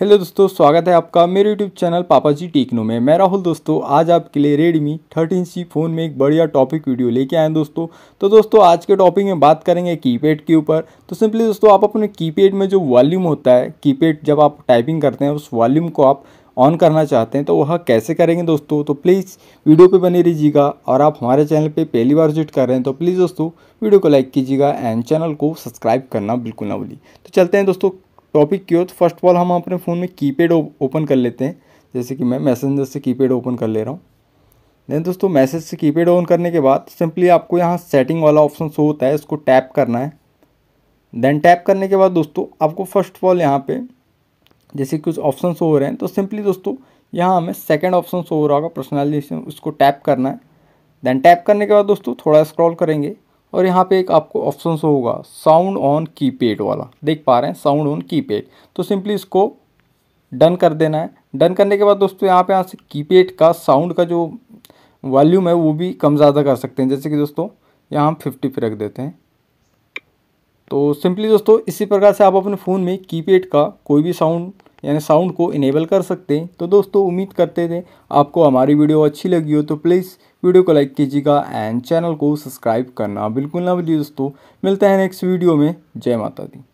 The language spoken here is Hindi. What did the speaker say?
हेलो दोस्तों स्वागत है आपका मेरे यूट्यूब चैनल पापा जी टेक्नो में मैं राहुल दोस्तों आज आपके लिए रेडमी थर्टीन सी फ़ोन में एक बढ़िया टॉपिक वीडियो लेके आए हैं दोस्तों तो दोस्तों आज के टॉपिक में बात करेंगे कीपैड के ऊपर तो सिंपली दोस्तों आप अपने कीपैड में जो वॉल्यूम होता है कीपैड जब आप टाइपिंग करते हैं उस वॉल्यूम को आप ऑन करना चाहते हैं तो वह कैसे करेंगे दोस्तों तो प्लीज़ वीडियो पे बने रहिएगा और आप हमारे चैनल पे पहली बार विजिट कर रहे हैं तो प्लीज़ दोस्तों वीडियो को लाइक कीजिएगा एंड चैनल को सब्सक्राइब करना बिल्कुल ना भूलिए तो चलते हैं दोस्तों टॉपिक की हो तो फर्स्ट ऑफ ऑल हम अपने फ़ोन में कीपैड ओपन कर लेते हैं जैसे कि मैं मैसेंजर से कीपैड ओपन कर ले रहा हूँ देन दोस्तों मैसेज से कीपैड ऑन करने के बाद सिंपली आपको यहाँ सेटिंग वाला ऑप्शन शो होता है इसको टैप करना है देन टैप करने के बाद दोस्तों आपको फर्स्ट ऑफ ऑल यहाँ पे जैसे कुछ ऑप्शन शो हो रहे हैं तो सिंपली दोस्तों यहाँ हमें सेकेंड ऑप्शन शो हो रहा होगा पर्सनलाइजेशन उसको टैप करना है देन टैप करने के बाद दोस्तों थोड़ा स्क्रॉल करेंगे और यहाँ पे एक आपको ऑप्शन शो होगा साउंड ऑन कीपैड वाला देख पा रहे हैं साउंड ऑन कीपैड तो सिंपली इसको डन कर देना है डन करने के बाद दोस्तों यहाँ पे यहाँ से कीपैड का साउंड का जो वॉल्यूम है वो भी कम ज़्यादा कर सकते हैं जैसे कि दोस्तों यहाँ हम फिफ्टी पे रख देते हैं तो सिंपली दोस्तों इसी प्रकार से आप अपने फ़ोन में कीपैड का कोई भी साउंड यानी साउंड को इनेबल कर सकते हैं तो दोस्तों उम्मीद करते थे आपको हमारी वीडियो अच्छी लगी हो तो प्लीज़ वीडियो को लाइक कीजिएगा एंड चैनल को सब्सक्राइब करना बिल्कुल ना भूलिए दोस्तों मिलते हैं नेक्स्ट वीडियो में जय माता दी